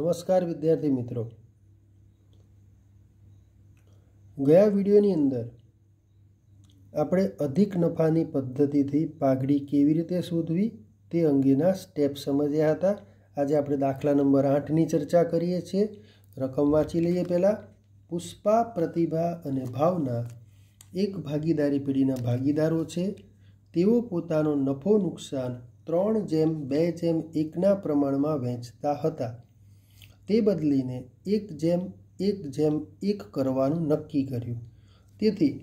નમસ્કાર વિદ્યાર્થી મિત્રો ગયા વિડીયોની અંદર આપણે અધિક નફાની પદ્ધતિથી પાઘડી કેવી રીતે શોધવી તે અંગેના સ્ટેપ સમજ્યા હતા આજે આપણે દાખલા નંબર આઠની ચર્ચા કરીએ છીએ રકમ વાંચી લઈએ પહેલાં પુષ્પા પ્રતિભા અને ભાવના એક ભાગીદારી પેઢીના ભાગીદારો છે તેઓ પોતાનો નફો નુકસાન ત્રણ જેમ બે જેમ એકના પ્રમાણમાં વહેંચતા હતા તે બદલીને એક જેમ એક જેમ એક કરવાનું નક્કી કર્યું તેથી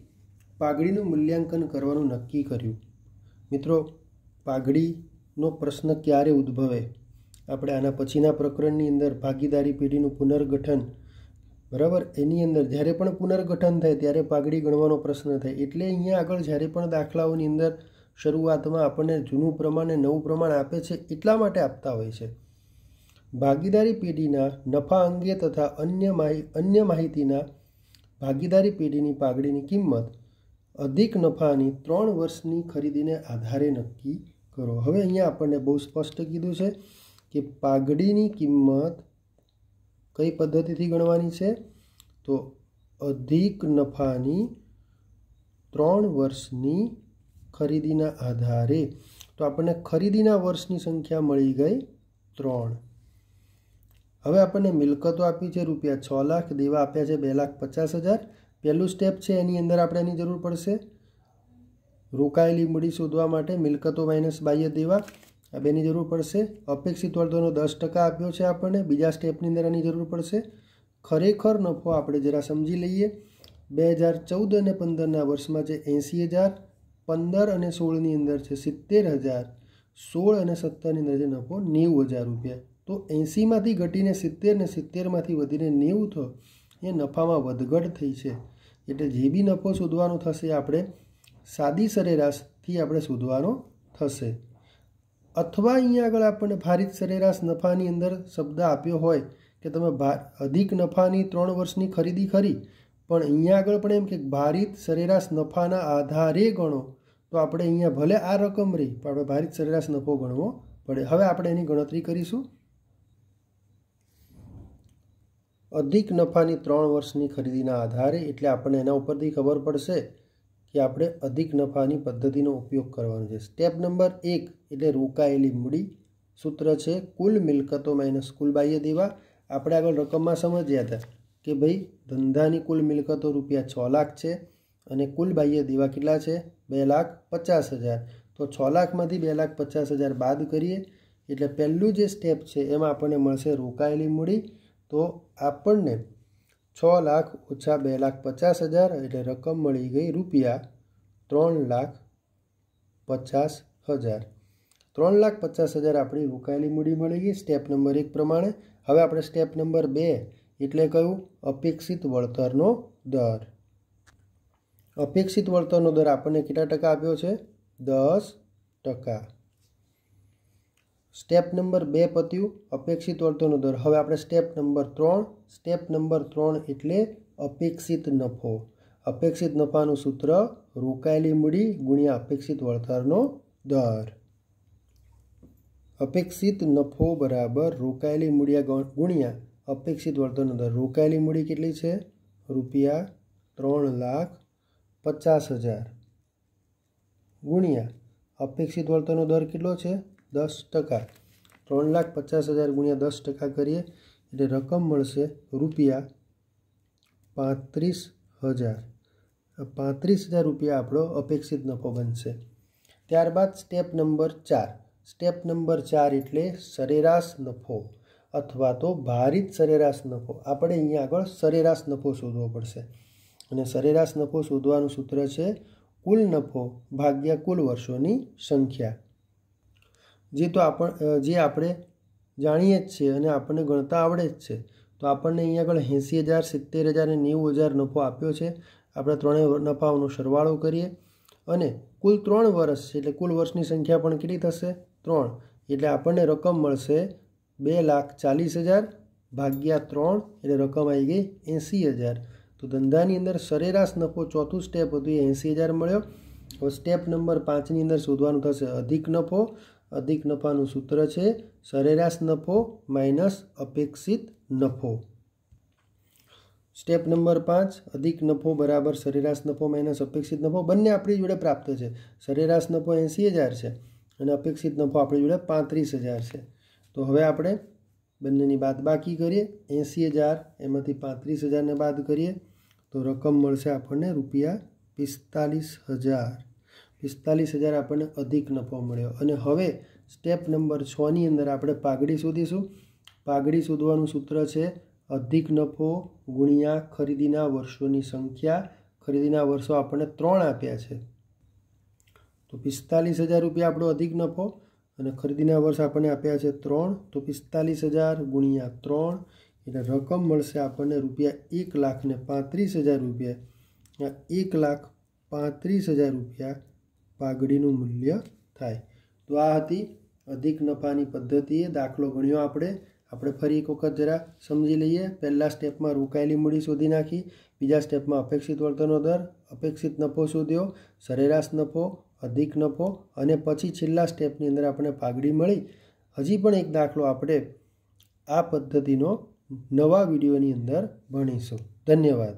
પાઘડીનું મૂલ્યાંકન કરવાનું નક્કી કર્યું મિત્રો પાઘડીનો પ્રશ્ન ક્યારે ઉદ્ભવે આપણે આના પછીના પ્રકરણની અંદર ભાગીદારી પેઢીનું પુનર્ગઠન બરાબર એની અંદર જ્યારે પણ પુનર્ગઠન થાય ત્યારે પાઘડી ગણવાનો પ્રશ્ન થાય એટલે અહીંયા આગળ જ્યારે પણ દાખલાઓની અંદર શરૂઆતમાં આપણને જૂનું પ્રમાણ અને નવું પ્રમાણ આપે છે એટલા માટે આપતા હોય છે ભાગીદારી પેઢીના નફા અંગે તથા અન્ય અન્ય માહિતીના ભાગીદારી પેઢીની પાઘડીની કિંમત અધિક નફાની ત્રણ વર્ષની ખરીદીને આધારે નક્કી કરો હવે અહીંયા આપણને બહુ સ્પષ્ટ કીધું છે કે પાઘડીની કિંમત કઈ પદ્ધતિથી ગણવાની છે તો અધિક નફાની ત્રણ વર્ષની ખરીદીના આધારે તો આપણને ખરીદીના વર્ષની સંખ્યા મળી ગઈ ત્રણ હવે આપણને મિલકતો આપી છે રૂપિયા છ લાખ દેવા આપ્યા છે બે લાખ પચાસ હજાર પહેલું સ્ટેપ છે એની અંદર આપણે એની જરૂર પડશે રોકાયેલી મૂડી શોધવા માટે મિલકતો માઇનસ બાહ્ય દેવા આ બેની જરૂર પડશે અપેક્ષિત વર્ધોનો દસ ટકા આપ્યો છે આપણને બીજા સ્ટેપની અંદર આની જરૂર પડશે ખરેખર નફો આપણે જરા સમજી લઈએ બે હજાર ચૌદ અને પંદરના વર્ષમાં છે એંસી હજાર પંદર અને સોળની અંદર છે સિત્તેર હજાર સોળ અને સત્તરની અંદર છે નફો નેવું હજાર રૂપિયા તો એંસીમાંથી ઘટીને સિત્તેર ને સિત્તેરમાંથી વધીને નેવું થયો એ નફામાં વધઘટ થઈ છે એટલે જે બી નફો શોધવાનો થશે આપણે સાદી સરેરાશથી આપણે શોધવાનો થશે અથવા અહીંયા આગળ આપણને ભારિત સરેરાશ નફાની અંદર શબ્દ આપ્યો હોય કે તમે ભાર અધિક નફાની ત્રણ વર્ષની ખરીદી ખરી પણ અહીંયા આગળ પણ એમ કે ભારિત સરેરાશ નફાના આધારે ગણો તો આપણે અહીંયા ભલે આ રકમ રહી પણ આપણે ભારિત સરેરાશ નફો ગણવો પડે હવે આપણે એની ગણતરી કરીશું અધિક નફાની ત્રણ વર્ષની ખરીદીના આધારે એટલે આપણને એના ઉપરથી ખબર પડશે કે આપણે અધિક નફાની પદ્ધતિનો ઉપયોગ કરવાનો છે સ્ટેપ નંબર એક એટલે રોકાયેલી મૂડી સૂત્ર છે કુલ મિલકતો માઇનસ કુલ બાહ્ય દેવા આપણે આગળ રકમમાં સમજ્યા હતા કે ભાઈ ધંધાની કુલ મિલકતો રૂપિયા છ લાખ છે અને કુલ બાહ્ય દેવા કેટલા છે બે લાખ પચાસ હજાર તો છ લાખમાંથી બે લાખ પચાસ હજાર બાદ કરીએ એટલે પહેલું જે સ્ટેપ છે એમાં આપણને મળશે રોકાયેલી મૂડી તો આપણને છ લાખ ઓછા બે લાખ પચાસ હજાર એટલે રકમ મળી ગઈ રૂપિયા ત્રણ લાખ પચાસ હજાર ત્રણ લાખ પચાસ હજાર આપણી રોકાયેલી મૂડી મળી ગઈ સ્ટેપ નંબર એક પ્રમાણે હવે આપણે સ્ટેપ નંબર બે એટલે કહ્યું અપેક્ષિત વળતરનો દર અપેક્ષિત વળતરનો દર આપણને કેટલા ટકા આપ્યો છે દસ ટકા સ્ટેપ નંબર બે પત્યું અપેક્ષિત વળતરનો દર હવે આપણે સ્ટેપ નંબર ત્રણ સ્ટેપ નંબર ત્રણ એટલે અપેક્ષિત નફો અપેક્ષિત નફાનું સૂત્ર રોકાયેલી મૂડી ગુણ્યા અપેક્ષિત વળતરનો દર અપેક્ષિત નફો બરાબર રોકાયેલી મૂડી ગુણ્યા અપેક્ષિત વળતરનો દર રોકાયેલી મૂડી કેટલી છે રૂપિયા ત્રણ લાખ પચાસ હજાર ગુણ્યા અપેક્ષિત વળતરનો દર કેટલો છે દસ ટકા ત્રણ લાખ પચાસ હજાર ગુણ્યા દસ ટકા કરીએ એટલે રકમ મળશે રૂપિયા પાંત્રીસ હજાર પાંત્રીસ હજાર રૂપિયા આપણો અપેક્ષિત નફો બનશે ત્યારબાદ સ્ટેપ નંબર ચાર સ્ટેપ નંબર ચાર એટલે સરેરાશ નફો અથવા તો ભારિત સરેરાશ નફો આપણે અહીંયા આગળ સરેરાશ નફો શોધવો પડશે અને સરેરાશ નફો શોધવાનું સૂત્ર છે કુલ નફો ભાગ્યા કુલ વર્ષોની સંખ્યા જે તો આપણ જે આપણે જાણીએ જ છીએ અને આપણને ગણતા આવડે જ છે તો આપણને અહીંયા આગળ એંસી હજાર સિત્તેર હજાર અને નેવું હજાર નફો આપ્યો છે આપણે ત્રણેય નફાઓનો સરવાળો કરીએ અને કુલ ત્રણ વર્ષ એટલે કુલ વર્ષની સંખ્યા પણ કેટલી થશે ત્રણ એટલે આપણને રકમ મળશે બે લાખ ચાલીસ હજાર ભાગ્યા ત્રણ એટલે રકમ આવી ગઈ એંસી હજાર તો ધંધાની અંદર સરેરાશ નફો ચોથું સ્ટેપ હતું એ એંસી હજાર મળ્યો હવે સ્ટેપ નંબર પાંચની અંદર શોધવાનું થશે અધિક નફો અધિક નફાનું સૂત્ર છે સરેરાશ નફો માઇનસ અપેક્ષિત નફો સ્ટેપ નંબર પાંચ અધિક નફો બરાબર સરેરાશ નફો માઇનસ અપેક્ષિત નફો બંને આપણી જોડે પ્રાપ્ત છે સરેરાશ નફો એંસી હજાર છે અને અપેક્ષિત નફો આપણી જોડે પાંત્રીસ હજાર છે તો હવે આપણે બંનેની બાદ બાકી કરીએ એંસી હજાર એમાંથી પાંત્રીસ હજારને બાદ કરીએ તો રકમ મળશે આપણને રૂપિયા પિસ્તાલીસ હજાર પિસ્તાલીસ હજાર આપણને અધિક નફો મળ્યો અને હવે સ્ટેપ નંબર છની અંદર આપણે પાઘડી શોધીશું પાઘડી શોધવાનું સૂત્ર છે અધિક નફો ગુણ્યા ખરીદીના વર્ષોની સંખ્યા ખરીદીના વર્ષો આપણને ત્રણ આપ્યા છે તો પિસ્તાલીસ હજાર રૂપિયા આપણો અધિક નફો અને ખરીદીના વર્ષ આપણને આપ્યા છે ત્રણ તો પિસ્તાલીસ હજાર ગુણ્યા ત્રણ એટલે રકમ મળશે આપણને રૂપિયા એક લાખ ને પાંત્રીસ હજાર રૂપિયા એક લાખ પાંત્રીસ હજાર રૂપિયા પાઘડીનું મૂલ્ય થાય તો આ હતી અધિક નફાની પદ્ધતિએ દાખલો ગણ્યો આપણે આપણે ફરી એક વખત જરા સમજી લઈએ પહેલાં સ્ટેપમાં રોકાયેલી મૂડી શોધી નાખી બીજા સ્ટેપમાં અપેક્ષિત વળતરનો દર અપેક્ષિત નફો શોધ્યો સરેરાશ નફો અધિક નફો અને પછી છેલ્લા સ્ટેપની અંદર આપણે પાઘડી મળી હજી પણ એક દાખલો આપણે આ પદ્ધતિનો નવા વિડીયોની અંદર ભણીશું ધન્યવાદ